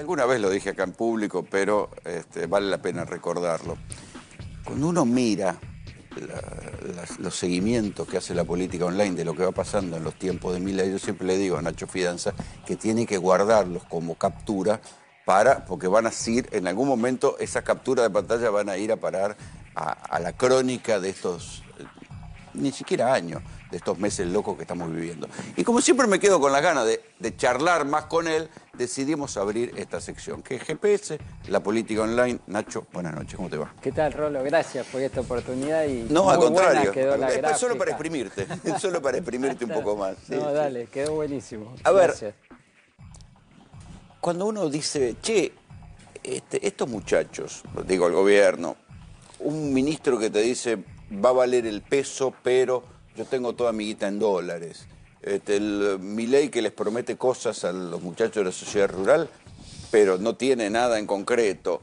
Alguna vez lo dije acá en público, pero este, vale la pena recordarlo. Cuando uno mira los seguimientos que hace la política online de lo que va pasando en los tiempos de Mila, yo siempre le digo a Nacho Fidanza que tiene que guardarlos como captura para, porque van a ir, en algún momento esas capturas de pantalla van a ir a parar a, la crónica de estos, ni siquiera años, de estos meses locos que estamos viviendo. Y como siempre me quedo con la ganas de charlar más con él, decidimos abrir esta sección, que es GPS, la política online. Nacho, buenas noches, ¿cómo te va? ¿Qué tal, Rolo? Gracias por esta oportunidad. Y no, al contrario. es solo para exprimirte, solo para exprimirte un poco más. no, dale, quedó buenísimo. A ver, cuando uno dice, che, este, estos muchachos, digo al gobierno, un ministro que te dice, va a valer el peso, pero yo tengo toda mi guita en dólares este, el eh, ley que les promete cosas a los muchachos de la sociedad rural, pero no tiene nada en concreto.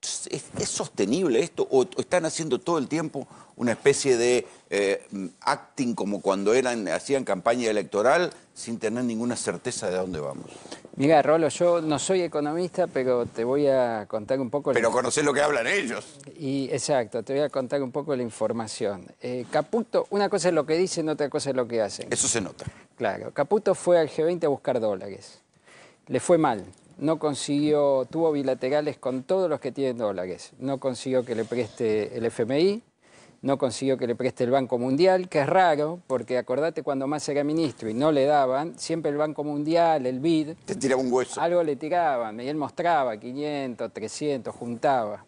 ¿Es, sostenible esto o, están haciendo todo el tiempo una especie de eh, acting como cuando eran, hacían campaña electoral sin tener ninguna certeza de dónde vamos? Mira, Rolo, yo no soy economista, pero te voy a contar un poco... Pero conocés lo que hablan ellos. Y, exacto, te voy a contar un poco la información. Eh, Caputo, una cosa es lo que dicen, otra cosa es lo que hacen. Eso se nota. Claro, Caputo fue al G20 a buscar dólares. Le fue mal, no consiguió, tuvo bilaterales con todos los que tienen dólares. No consiguió que le preste el FMI, no consiguió que le preste el Banco Mundial, que es raro, porque acordate cuando más era ministro y no le daban, siempre el Banco Mundial, el BID... Te tiraba un hueso. Algo le tiraban, y él mostraba 500, 300, juntaba.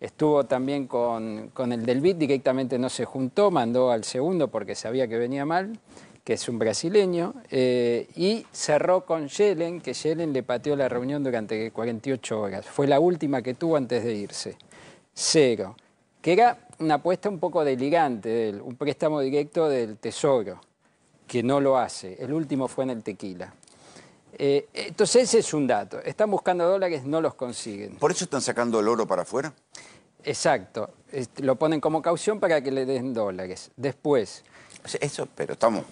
Estuvo también con, el del BID, directamente no se juntó, mandó al segundo porque sabía que venía mal, que es un brasileño, eh, y cerró con Yellen, que Yellen le pateó la reunión durante 48 horas. Fue la última que tuvo antes de irse. Cero. Que era una apuesta un poco delirante un préstamo directo del Tesoro, que no lo hace. El último fue en el tequila. Eh, entonces ese es un dato. Están buscando dólares, no los consiguen. ¿Por eso están sacando el oro para afuera? Exacto. lo ponen como caución para que le den dólares. Después. Eso, pero estamos...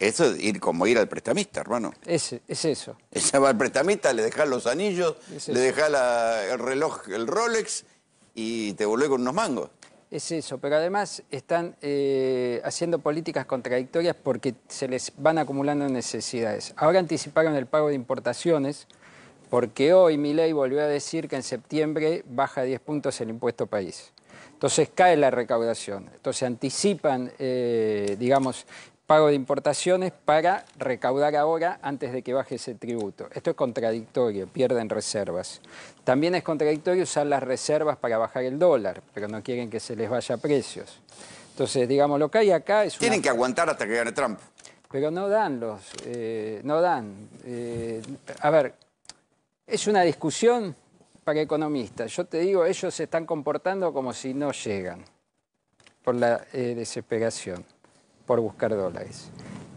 Eso es ir como ir al prestamista, hermano. Ese, es eso. Ese va al prestamista, le deja los anillos, le deja el reloj, el Rolex y te vuelve con unos mangos es eso, pero además están eh, haciendo políticas contradictorias porque se les van acumulando necesidades. Ahora anticiparon el pago de importaciones porque hoy mi ley volvió a decir que en septiembre baja 10 puntos el impuesto país. Entonces cae la recaudación. Entonces anticipan, eh, digamos, pago de importaciones para recaudar ahora antes de que baje ese tributo. Esto es contradictorio, pierden reservas. También es contradictorio usar las reservas para bajar el dólar, pero no quieren que se les vaya precios. Entonces, digamos, lo que hay acá es... Tienen que aguantar hasta que gane Trump. Pero no dan los... Eh, no dan. Eh, a ver, es una discusión para economistas. Yo te digo, ellos se están comportando como si no llegan por la eh, desesperación por buscar dólares.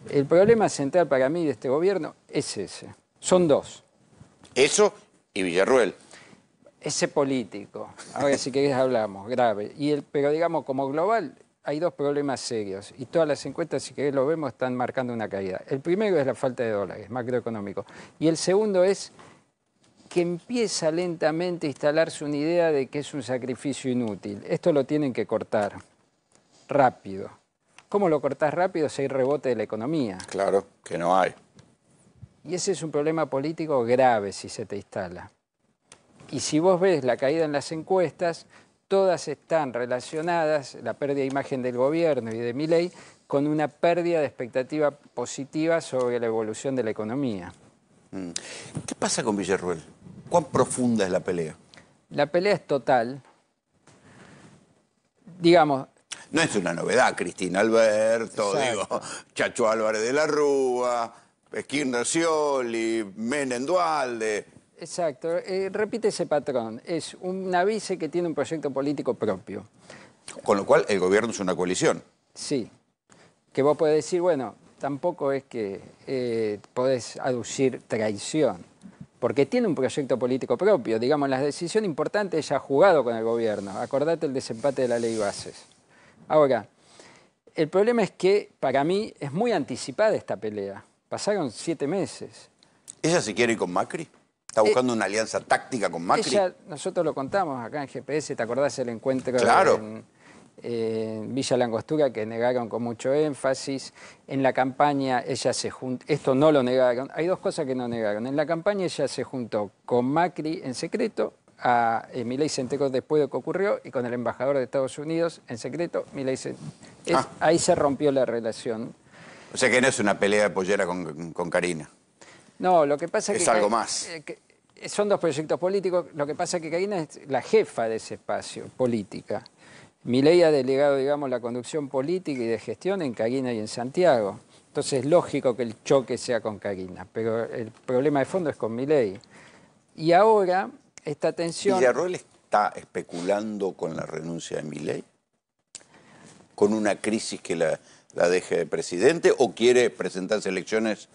El problema central para mí de este gobierno es ese. Son dos. Eso y Villarruel. Ese político. Ahora si querés hablamos, grave. Y el, pero digamos, como global, hay dos problemas serios. Y todas las encuestas, si querés lo vemos, están marcando una caída. El primero es la falta de dólares, macroeconómico. Y el segundo es que empieza lentamente a instalarse una idea de que es un sacrificio inútil. Esto lo tienen que cortar rápido. ¿Cómo lo cortás rápido si hay rebote de la economía? Claro, que no hay. Y ese es un problema político grave si se te instala. Y si vos ves la caída en las encuestas, todas están relacionadas, la pérdida de imagen del gobierno y de mi ley, con una pérdida de expectativa positiva sobre la evolución de la economía. Mm. ¿Qué pasa con Villarruel? ¿Cuán profunda es la pelea? La pelea es total. Digamos, no es una novedad, Cristina Alberto, digo, Chacho Álvarez de la Rúa, Esquina Cioli, Menem Dualde. Exacto, eh, repite ese patrón. Es un vice que tiene un proyecto político propio. Con lo cual el gobierno es una coalición. Sí, que vos podés decir, bueno, tampoco es que eh, podés aducir traición, porque tiene un proyecto político propio. Digamos, la decisión importante ya ha jugado con el gobierno. Acordate el desempate de la ley Bases. Ahora, el problema es que para mí es muy anticipada esta pelea. Pasaron siete meses. ¿Ella se quiere ir con Macri? ¿Está eh, buscando una alianza táctica con Macri? nosotros lo contamos acá en GPS, ¿te acordás del encuentro en, en, Villa Langostura que negaron con mucho énfasis? En la campaña ella se juntó, esto no lo negaron, hay dos cosas que no negaron. En la campaña ella se juntó con Macri en secreto a Milei se después de que ocurrió y con el embajador de Estados Unidos en secreto, Milei se... Ah. Ahí se rompió la relación. O sea que no es una pelea de pollera con, Karina. No, lo que pasa es que... Es algo más. Eh, son dos proyectos políticos. Lo que pasa es que Karina es la jefa de ese espacio, política. Milei ha delegado, digamos, la conducción política y de gestión en Karina y en Santiago. Entonces es lógico que el choque sea con Karina, pero el problema de fondo es con Milei. Y ahora esta tensión... ¿Villarroel está especulando con la renuncia de Milei? ¿Con una crisis que la, deje de presidente o quiere presentarse elecciones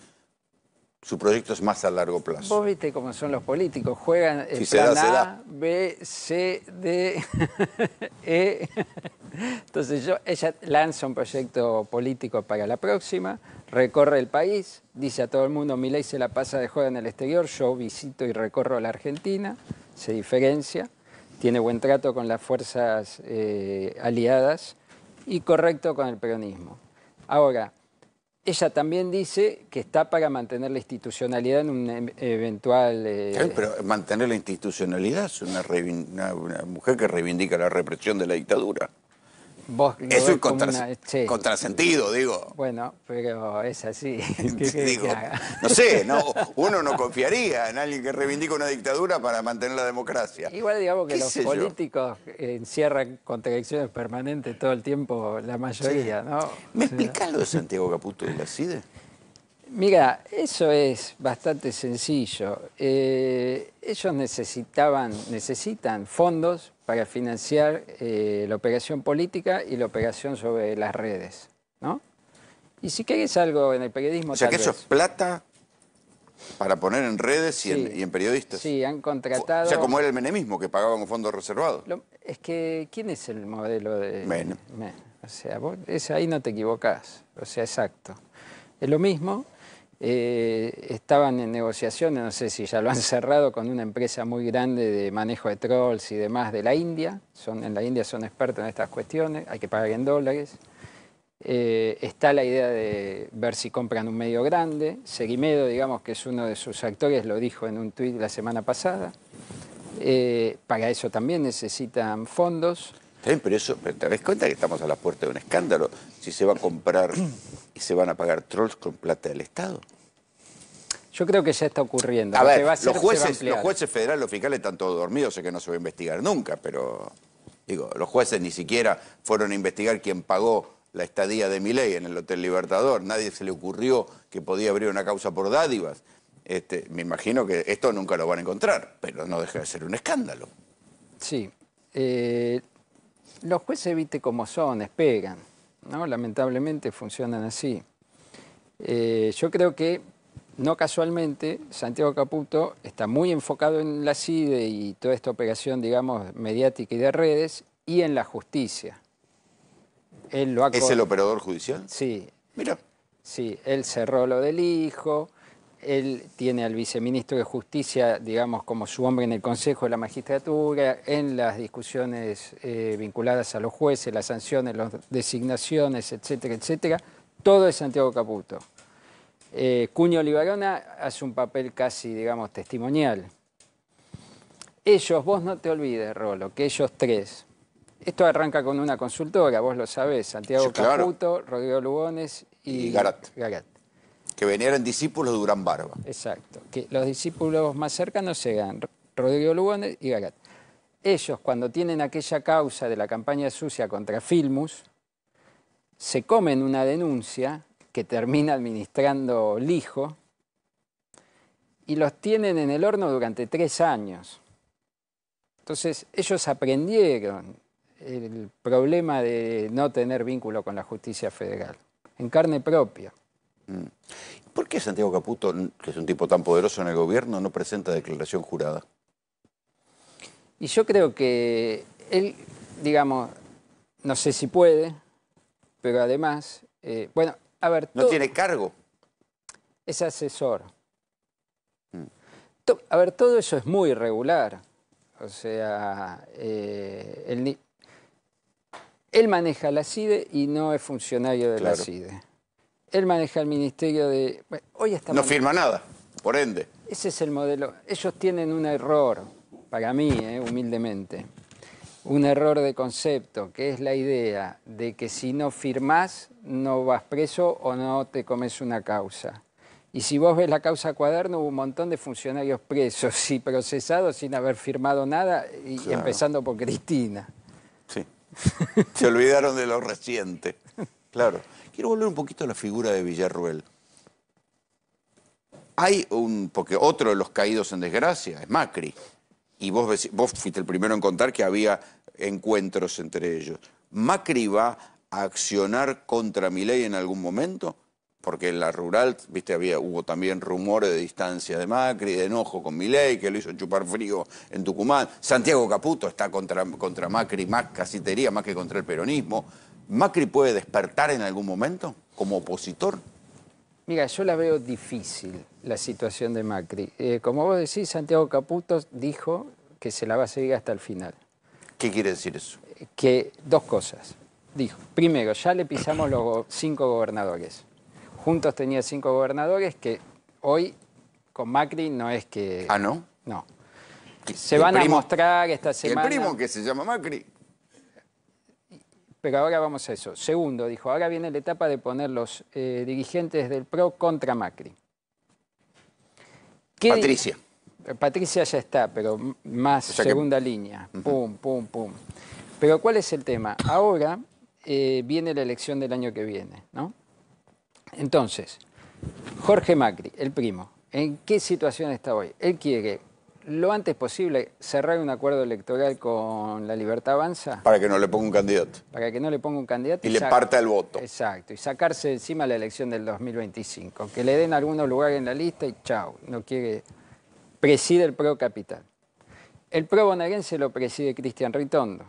su proyecto es más a largo plazo. Vos viste cómo son los políticos, juegan plan A, B, C, D, E. Entonces yo, ella lanza un proyecto político para la próxima, recorre el país, dice a todo el mundo, mi se la pasa de juega en el exterior, yo visito y recorro la Argentina se diferencia, tiene buen trato con las fuerzas eh, aliadas y correcto con el peronismo. Ahora, ella también dice que está para mantener la institucionalidad en un em, eventual... Eh, pero mantener la institucionalidad es una mujer que reivindica la represión de la dictadura. Eso es contrasentido, digo. Bueno, pero es así. no sé, no, uno no confiaría en alguien que reivindica una dictadura para mantener la democracia. Igual digamos que los políticos encierran contradicciones permanentes todo el tiempo, la mayoría, ¿no? ¿Me explicas lo de Santiago Caputo y la CIDE? Mira, eso es bastante sencillo. Eh, ellos necesitaban, necesitan fondos para financiar eh, la operación política y la operación sobre las redes. ¿no? Y si querés algo en el periodismo... O sea, que eso es plata para poner en redes y, en, periodistas. Sí, han contratado... O sea, como era el menemismo, que pagaban con fondos reservados. es que, ¿quién es el modelo de... Menem. O sea, vos, ahí no te equivocás. O sea, exacto. Es lo mismo, eh, estaban en negociaciones, no sé si ya lo han cerrado, con una empresa muy grande de manejo de trolls y demás de la India. Son, en la India son expertos en estas cuestiones, hay que pagar en dólares. Eh, está la idea de ver si compran un medio grande. Seguimedo, digamos que es uno de sus actores, lo dijo en un tuit la semana pasada. Eh, para eso también necesitan fondos. pero eso, pero te das cuenta que estamos a la puerta de un escándalo. Si se va a comprar y se van a pagar trolls con plata del Estado. Yo creo que ya está ocurriendo. los, jueces, federales, los fiscales están todos dormidos, sé que no se va a investigar nunca, pero digo, los jueces ni siquiera fueron a investigar quién pagó la estadía de Miley en el Hotel Libertador. Nadie se le ocurrió que podía abrir una causa por dádivas. Este, me imagino que esto nunca lo van a encontrar, pero no deja de ser un escándalo. Sí. Eh, los jueces, viste como son, esperan. ¿no? lamentablemente funcionan así. Eh, yo creo que no casualmente Santiago Caputo está muy enfocado en la CIDE y toda esta operación, digamos, mediática y de redes y en la justicia. lo ¿Es el operador judicial? Sí. Mira. Sí, él cerró lo del hijo, él tiene al viceministro de Justicia, digamos, como su hombre en el Consejo de la Magistratura, en las discusiones eh, vinculadas a los jueces, las sanciones, las designaciones, etcétera, etcétera. Todo es Santiago Caputo. Eh, Cuño Olivarona hace un papel casi, digamos, testimonial. Ellos, vos no te olvides, Rolo, que ellos tres. Esto arranca con una consultora, vos lo sabés, Santiago Caputo, Rodrigo Lugones y, Garat. Que veneran discípulos de Durán Barba. Exacto. Que los discípulos más cercanos eran Rodrigo Lugones y Garat Ellos, cuando tienen aquella causa de la campaña sucia contra Filmus, se comen una denuncia que termina administrando Lijo y los tienen en el horno durante tres años. Entonces, ellos aprendieron el problema de no tener vínculo con la justicia federal, en carne propia. Mm. ¿Por qué Santiago Caputo, que es un tipo tan poderoso en el gobierno, no presenta declaración jurada? Y yo creo que él, digamos, no sé si puede, pero además, eh, bueno, a ver... No tiene cargo. Es asesor. Mm. A ver, todo eso es muy irregular. O sea, eh, él, maneja la CIDE y no es funcionario de la CIDE. Él maneja el Ministerio de... hoy está no firma nada, por ende. Ese es el modelo. Ellos tienen un error, para mí, eh, humildemente, un error de concepto, que es la idea de que si no firmás, no vas preso o no te comes una causa. Y si vos ves la causa cuaderno, hubo un montón de funcionarios presos y procesados sin haber firmado nada, y empezando por Cristina. Sí. Se olvidaron de lo reciente. Claro. Quiero volver un poquito a la figura de Villarruel. Hay un, porque otro de los caídos en desgracia es Macri. Y vos, fuiste el primero en contar que había encuentros entre ellos. ¿Macri va a accionar contra Milei en algún momento? Porque en la rural, viste, había, hubo también rumores de distancia de Macri, de enojo con Milei, que lo hizo chupar frío en Tucumán. Santiago Caputo está contra, contra Macri, más casitería, más que contra el peronismo. ¿Macri puede despertar en algún momento como opositor? Mira, yo la veo difícil la situación de Macri. Eh, como vos decís, Santiago Caputo dijo que se la va a seguir hasta el final. ¿Qué quiere decir eso? Que dos cosas. Dijo, primero, ya le pisamos los cinco gobernadores. Juntos tenía cinco gobernadores que hoy con Macri no es que... Ah, ¿no? No. Se van a mostrar esta semana... El primo que se llama Macri pero ahora vamos a eso. Segundo, dijo, ahora viene la etapa de poner los eh, dirigentes del PRO contra Macri. Patricia. Patricia ya está, pero más segunda línea. Pum, pum, pum. Pero ¿cuál es el tema? Ahora eh, viene la elección del año que viene, ¿no? Entonces, Jorge Macri, el primo, ¿en qué situación está hoy? Él quiere lo antes posible cerrar un acuerdo electoral con la Libertad Avanza. Para que no le ponga un candidato. Para que no le ponga un candidato. Y, le parta el voto. Exacto, y sacarse encima la elección del 2025. Que le den algunos lugares en la lista y chao, no quiere... Preside el PRO Capital. El PRO bonaerense lo preside Cristian Ritondo.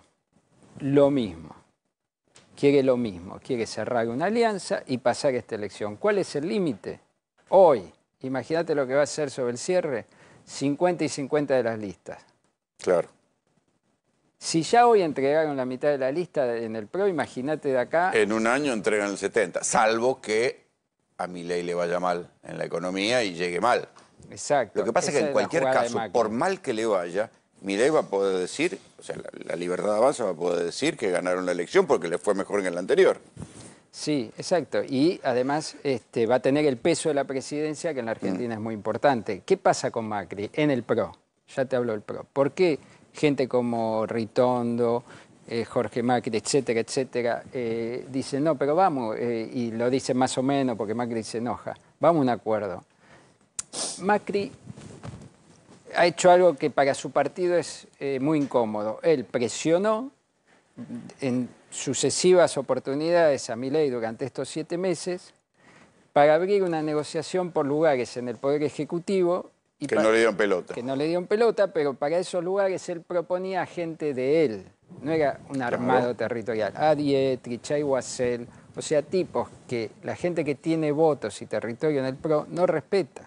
Lo mismo. Quiere lo mismo, quiere cerrar una alianza y pasar esta elección. ¿Cuál es el límite? Hoy, imagínate lo que va a ser sobre el cierre 50 y 50 de las listas. Claro. Si ya hoy entregaron la mitad de la lista en el PRO, imagínate de acá... En un año entregan el 70, salvo que a mi ley le vaya mal en la economía y llegue mal. Exacto. Lo que pasa es que en cualquier caso, por mal que le vaya, mi ley va a poder decir, o sea, la, libertad libertad avanza va a poder decir que ganaron la elección porque le fue mejor en el anterior. Sí, exacto. Y además este, va a tener el peso de la presidencia, que en la Argentina es muy importante. ¿Qué pasa con Macri en el PRO? Ya te hablo del PRO. ¿Por qué gente como Ritondo, eh, Jorge Macri, etcétera, etcétera, eh, dicen, no, pero vamos, eh, y lo dicen más o menos porque Macri se enoja, vamos a un acuerdo. Macri ha hecho algo que para su partido es eh, muy incómodo. Él presionó en sucesivas oportunidades a Milei durante estos siete meses para abrir una negociación por lugares en el Poder Ejecutivo. Y que no le dieron pelota. Que no le dieron pelota, pero para esos lugares él proponía gente de él. No era un armado territorial. Adie, Trichay o sea, tipos que la gente que tiene votos y territorio en el PRO no respeta.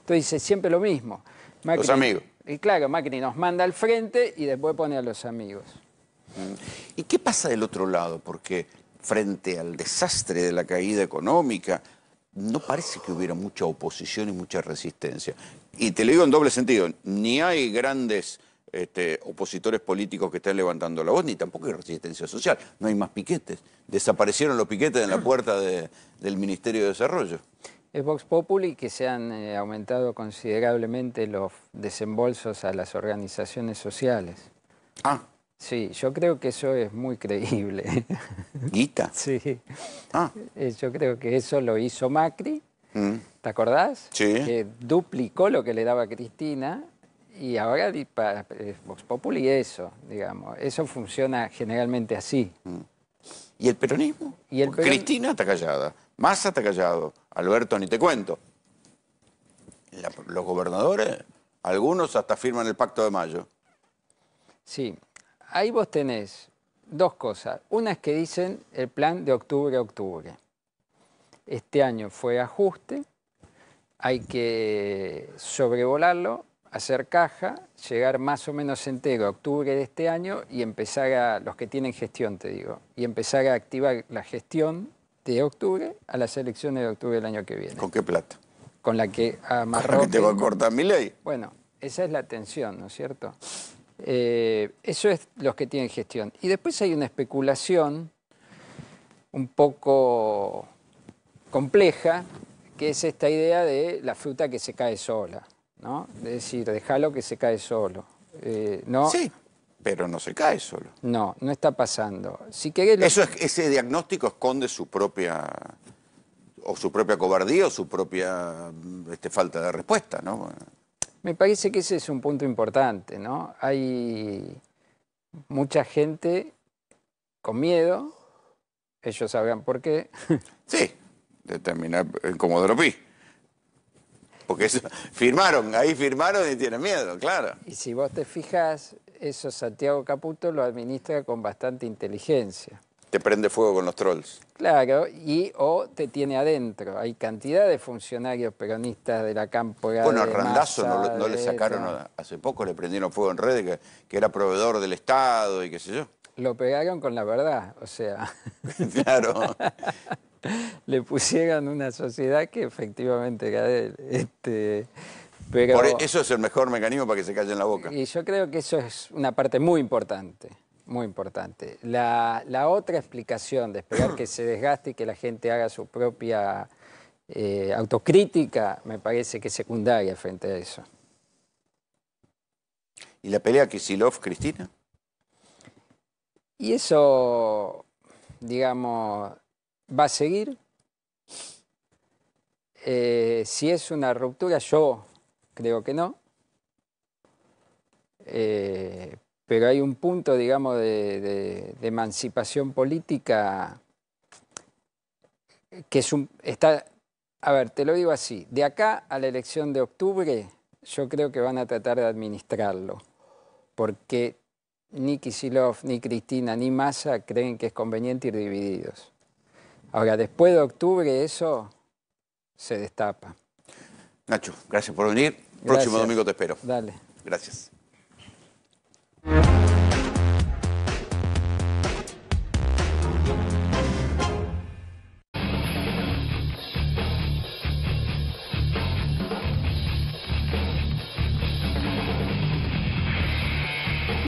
Entonces dice siempre lo mismo. los amigos. Y claro, Macri nos manda al frente y después pone a los amigos. Mm. ¿Y qué pasa del otro lado? Porque frente al desastre de la caída económica, no parece que hubiera mucha oposición y mucha resistencia. Y te lo digo en doble sentido, ni hay grandes este, opositores políticos que estén levantando la voz, ni tampoco hay resistencia social, no hay más piquetes. Desaparecieron los piquetes en la puerta del Ministerio de Desarrollo. Es Vox Populi que se han eh, aumentado considerablemente los desembolsos a las organizaciones sociales. Ah, Sí, yo creo que eso es muy creíble. ¿Guita? Sí. Ah. Eh, yo creo que eso lo hizo Macri. Mm. ¿Te acordás? Sí. Que duplicó lo que le daba a Cristina y ahora eh, Vox Populi eso, digamos. Eso funciona generalmente así. Mm. ¿Y el peronismo? Cristina está callada, Massa está callado, Alberto ni te cuento. los gobernadores, algunos hasta firman el pacto de mayo. Sí, ahí vos tenés dos cosas. Una es que dicen el plan de octubre a octubre. Este año fue ajuste, hay que sobrevolarlo, hacer caja, llegar más o menos entero a octubre de este año y empezar a, los que tienen gestión te digo, y empezar a activar la gestión de octubre a las elecciones de octubre del año que viene. ¿Con qué plata? Con la que amarró... ¿Con te va a cortar mi ley? Bueno, esa es la tensión, ¿no es cierto? Eh, eso es los que tienen gestión. Y después hay una especulación un poco compleja, que es esta idea de la fruta que se cae sola, ¿no? Es decir, déjalo que se cae solo. Eh, ¿no? Sí, pero no se cae solo. No, no está pasando. Si Eso es, ese diagnóstico esconde su propia o su propia cobardía o su propia este, falta de respuesta, ¿no? Me parece que ese es un punto importante, ¿no? Hay mucha gente con miedo, ellos sabrán por qué. Sí, de terminar como Comodoro Porque eso, firmaron, ahí firmaron y tienen miedo, claro. Y si vos te fijas, eso Santiago Caputo lo administra con bastante inteligencia. Te prende fuego con los trolls. Claro, y o te tiene adentro. Hay cantidad de funcionarios peronistas de la campo Bueno, a Randazo no, le sacaron, hace poco le prendieron fuego en redes, que, era proveedor del Estado y qué sé yo. Lo pegaron con la verdad, o sea. claro. le pusieron una sociedad que efectivamente era de Este, pero... Por e-, eso es el mejor mecanismo para que se calle en la boca. Y yo creo que eso es una parte muy importante. Muy importante. La, otra explicación de esperar que se desgaste y que la gente haga su propia eh, autocrítica me parece que es secundaria frente a eso. ¿Y la pelea Kisilov-Cristina? Y eso, digamos, va a seguir. Eh, si es una ruptura, yo creo que no. Eh, pero hay un punto, digamos, de, emancipación política que es un, está, a ver, te lo digo así, de acá a la elección de octubre yo creo que van a tratar de administrarlo, porque ni Kisilov, ni Cristina, ni Massa creen que es conveniente ir divididos. Ahora, después de octubre eso se destapa. Nacho, gracias por venir. Próximo domingo te espero. Dale. Gracias.